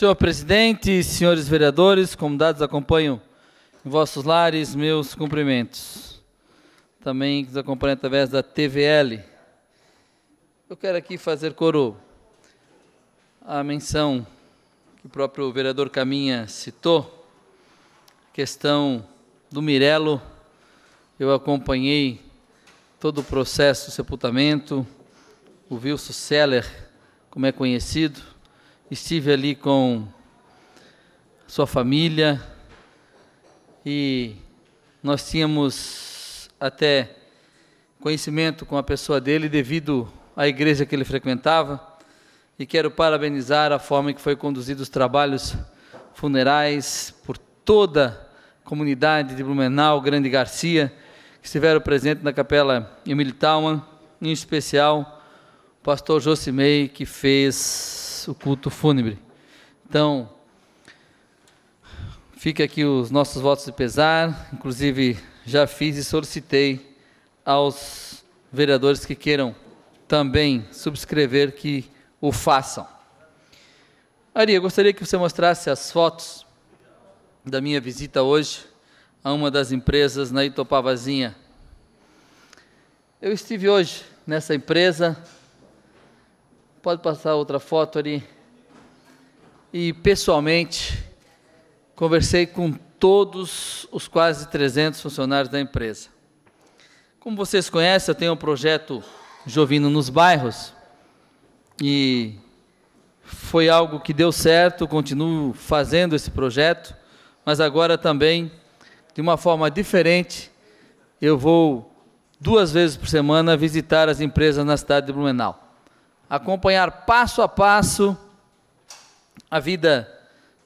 Senhor presidente, senhores vereadores, comunidades acompanham em vossos lares, meus cumprimentos. Também que nos acompanham através da TVL. Eu quero aqui fazer coro à menção que o próprio vereador Caminha citou, questão do Mirelo. Eu acompanhei todo o processo do sepultamento, o Wilson Seller, como é conhecido, estive ali com sua família e nós tínhamos até conhecimento com a pessoa dele devido à igreja que ele frequentava e quero parabenizar a forma que foi conduzido os trabalhos funerais por toda a comunidade de Blumenau, Grande Garcia, que estiveram presentes na capela Emílio Talman, em especial o pastor Josimei, que fez o culto fúnebre. Então, fica aqui os nossos votos de pesar, inclusive já fiz e solicitei aos vereadores que queiram também subscrever que o façam. Ari, eu gostaria que você mostrasse as fotos da minha visita hoje a uma das empresas na Itopavazinha. Eu estive hoje nessa empresa, Pode passar outra foto ali. E pessoalmente, conversei com todos os quase 300 funcionários da empresa. Como vocês conhecem, eu tenho um projeto Jovino nos Bairros e foi algo que deu certo, continuo fazendo esse projeto, mas agora também, de uma forma diferente, eu vou duas vezes por semana visitar as empresas na cidade de Blumenau acompanhar passo a passo a vida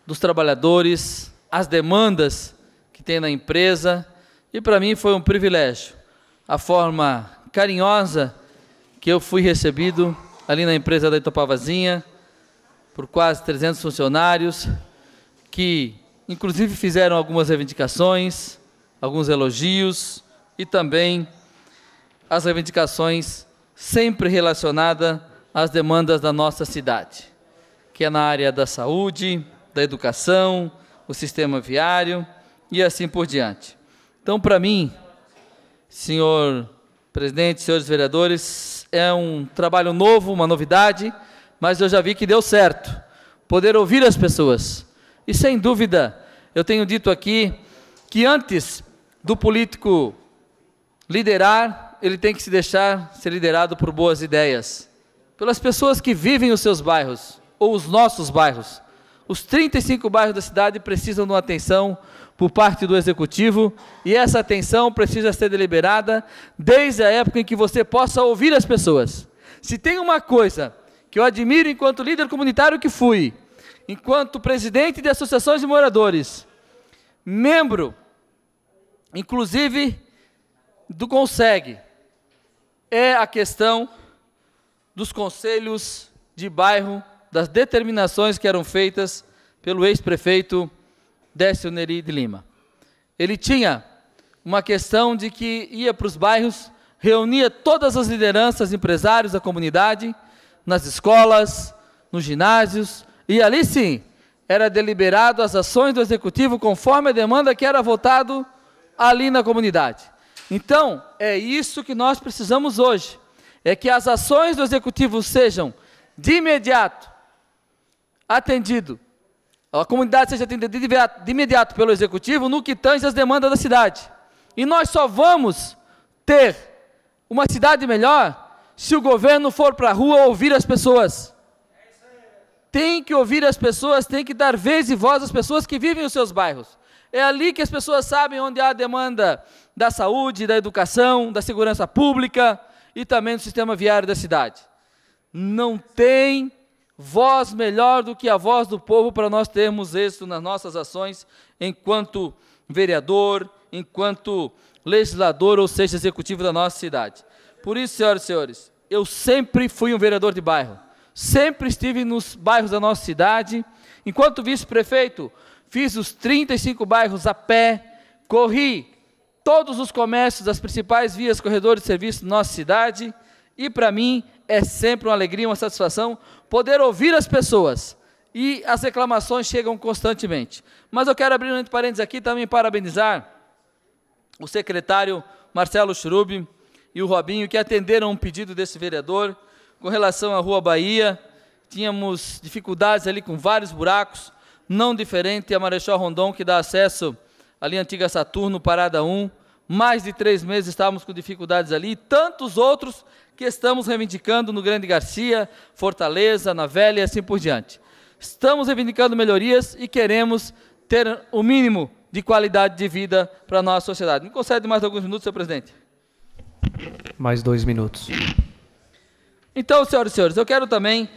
dos trabalhadores, as demandas que tem na empresa. E para mim foi um privilégio a forma carinhosa que eu fui recebido ali na empresa da Itopavazinha, por quase 300 funcionários, que inclusive fizeram algumas reivindicações, alguns elogios e também as reivindicações sempre relacionadas as demandas da nossa cidade, que é na área da saúde, da educação, o sistema viário e assim por diante. Então, para mim, senhor presidente, senhores vereadores, é um trabalho novo, uma novidade, mas eu já vi que deu certo. Poder ouvir as pessoas. E sem dúvida, eu tenho dito aqui que antes do político liderar, ele tem que se deixar ser liderado por boas ideias pelas pessoas que vivem os seus bairros, ou os nossos bairros. Os 35 bairros da cidade precisam de uma atenção por parte do executivo, e essa atenção precisa ser deliberada desde a época em que você possa ouvir as pessoas. Se tem uma coisa que eu admiro enquanto líder comunitário que fui, enquanto presidente de associações de moradores, membro, inclusive, do CONSEG, é a questão dos conselhos de bairro, das determinações que eram feitas pelo ex-prefeito Décio Neri de Lima. Ele tinha uma questão de que ia para os bairros, reunia todas as lideranças, empresários da comunidade, nas escolas, nos ginásios, e ali sim era deliberado as ações do executivo conforme a demanda que era votado ali na comunidade. Então, é isso que nós precisamos hoje é que as ações do executivo sejam de imediato atendido, a comunidade seja atendida de imediato pelo executivo no que tange as demandas da cidade. E nós só vamos ter uma cidade melhor se o governo for para a rua ouvir as pessoas. Tem que ouvir as pessoas, tem que dar vez e voz às pessoas que vivem os seus bairros. É ali que as pessoas sabem onde há demanda da saúde, da educação, da segurança pública, e também no sistema viário da cidade. Não tem voz melhor do que a voz do povo para nós termos êxito nas nossas ações enquanto vereador, enquanto legislador ou seja executivo da nossa cidade. Por isso, senhoras e senhores, eu sempre fui um vereador de bairro. Sempre estive nos bairros da nossa cidade. Enquanto vice-prefeito, fiz os 35 bairros a pé, corri todos os comércios das principais vias, corredores de serviço da nossa cidade. E para mim é sempre uma alegria, uma satisfação poder ouvir as pessoas. E as reclamações chegam constantemente. Mas eu quero abrir um entre parênteses aqui também parabenizar o secretário Marcelo Churube e o Robinho, que atenderam um pedido desse vereador com relação à Rua Bahia. Tínhamos dificuldades ali com vários buracos, não diferente a Marechal Rondon, que dá acesso ali antiga Saturno, parada 1. Mais de três meses estávamos com dificuldades ali, e tantos outros que estamos reivindicando no Grande Garcia, Fortaleza, na Velha e assim por diante. Estamos reivindicando melhorias e queremos ter o mínimo de qualidade de vida para a nossa sociedade. Me concede mais alguns minutos, senhor presidente? Mais dois minutos. Então, senhoras e senhores, eu quero também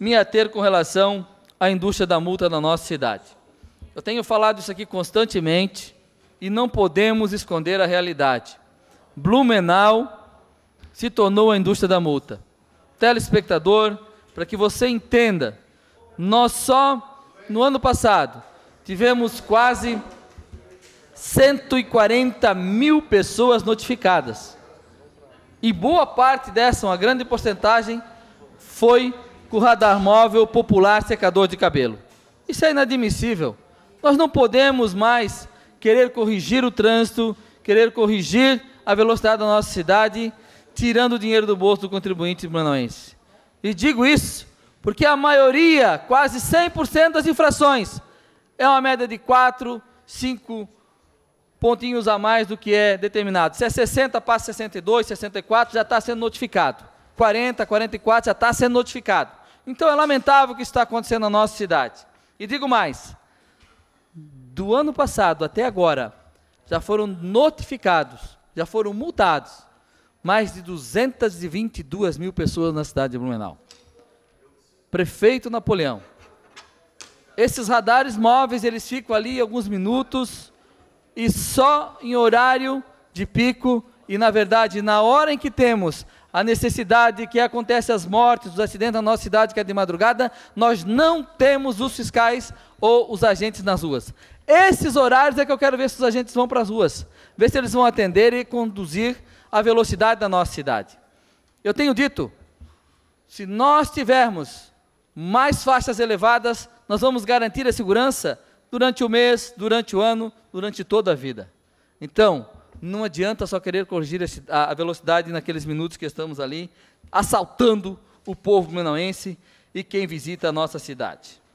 me ater com relação à indústria da multa na nossa cidade. Eu tenho falado isso aqui constantemente e não podemos esconder a realidade. Blumenau se tornou a indústria da multa. Telespectador, para que você entenda, nós só no ano passado tivemos quase 140 mil pessoas notificadas. E boa parte dessa, uma grande porcentagem, foi com o radar móvel popular secador de cabelo. Isso é inadmissível. Nós não podemos mais querer corrigir o trânsito, querer corrigir a velocidade da nossa cidade, tirando o dinheiro do bolso do contribuinte manoense. E digo isso porque a maioria, quase 100% das infrações, é uma média de 4, 5 pontinhos a mais do que é determinado. Se é 60, passa 62, 64, já está sendo notificado. 40, 44, já está sendo notificado. Então é lamentável o que está acontecendo na nossa cidade. E digo mais, do ano passado até agora, já foram notificados, já foram multados mais de 222 mil pessoas na cidade de Blumenau. Prefeito Napoleão. Esses radares móveis, eles ficam ali alguns minutos e só em horário de pico e na verdade, na hora em que temos a necessidade que acontece as mortes, os acidentes na nossa cidade que é de madrugada, nós não temos os fiscais ou os agentes nas ruas. Esses horários é que eu quero ver se os agentes vão para as ruas, ver se eles vão atender e conduzir a velocidade da nossa cidade. Eu tenho dito, se nós tivermos mais faixas elevadas, nós vamos garantir a segurança durante o mês, durante o ano, durante toda a vida. Então, não adianta só querer corrigir a velocidade naqueles minutos que estamos ali, assaltando o povo menauense e quem visita a nossa cidade.